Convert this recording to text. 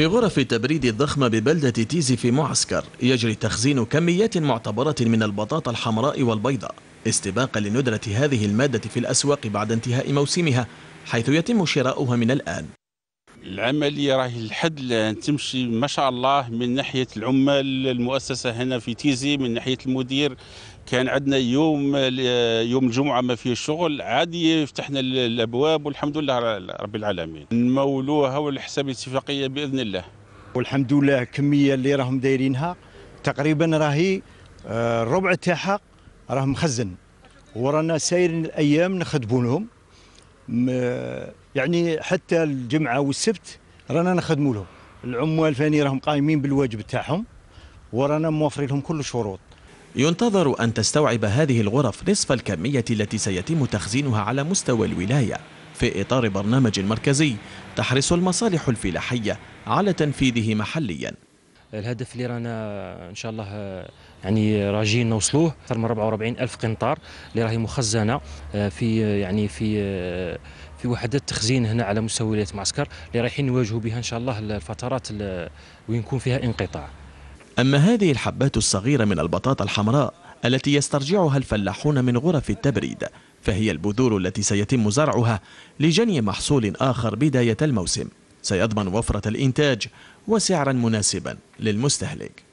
في غرف التبريد الضخمة ببلدة تيزي في معسكر يجري تخزين كميات معتبرة من البطاطا الحمراء والبيضاء استباقا لندرة هذه المادة في الأسواق بعد انتهاء موسمها حيث يتم شراؤها من الآن العملية راهي لحد الآن تمشي ما شاء الله من ناحية العمال المؤسسة هنا في تيزي من ناحية المدير كان عندنا يوم يوم الجمعة ما فيه شغل عادي فتحنا الأبواب والحمد لله رب العالمين نمولوها والحساب الاتفاقيه بإذن الله والحمد لله الكمية اللي راهم دايرينها تقريبا راهي الربع آه، تاعها راه مخزن ورانا سايرين الأيام نخدمونهم يعني حتى الجمعه والسبت رانا نخدموا لهم العمال فاني راهم قايمين بالواجب تاعهم ورانا موفرين لهم كل الشروط ينتظر أن تستوعب هذه الغرف نصف الكمية التي سيتم تخزينها على مستوى الولاية في إطار برنامج مركزي تحرص المصالح الفلاحية على تنفيذه محلياً الهدف اللي رانا ان شاء الله يعني راجين نوصلوه اكثر من 44 الف قنطار اللي راهي مخزنه آه، في يعني في آه، في وحدات تخزين هنا على مستوى ولايه معسكر اللي رايحين نواجهوا بها ان شاء الله الفترات وين يكون فيها انقطاع اما هذه الحبات الصغيره من البطاطا الحمراء التي يسترجعها الفلاحون من غرف التبريد فهي البذور التي سيتم زرعها لجني محصول اخر بدايه الموسم سيضمن وفرة الإنتاج وسعرا مناسبا للمستهلك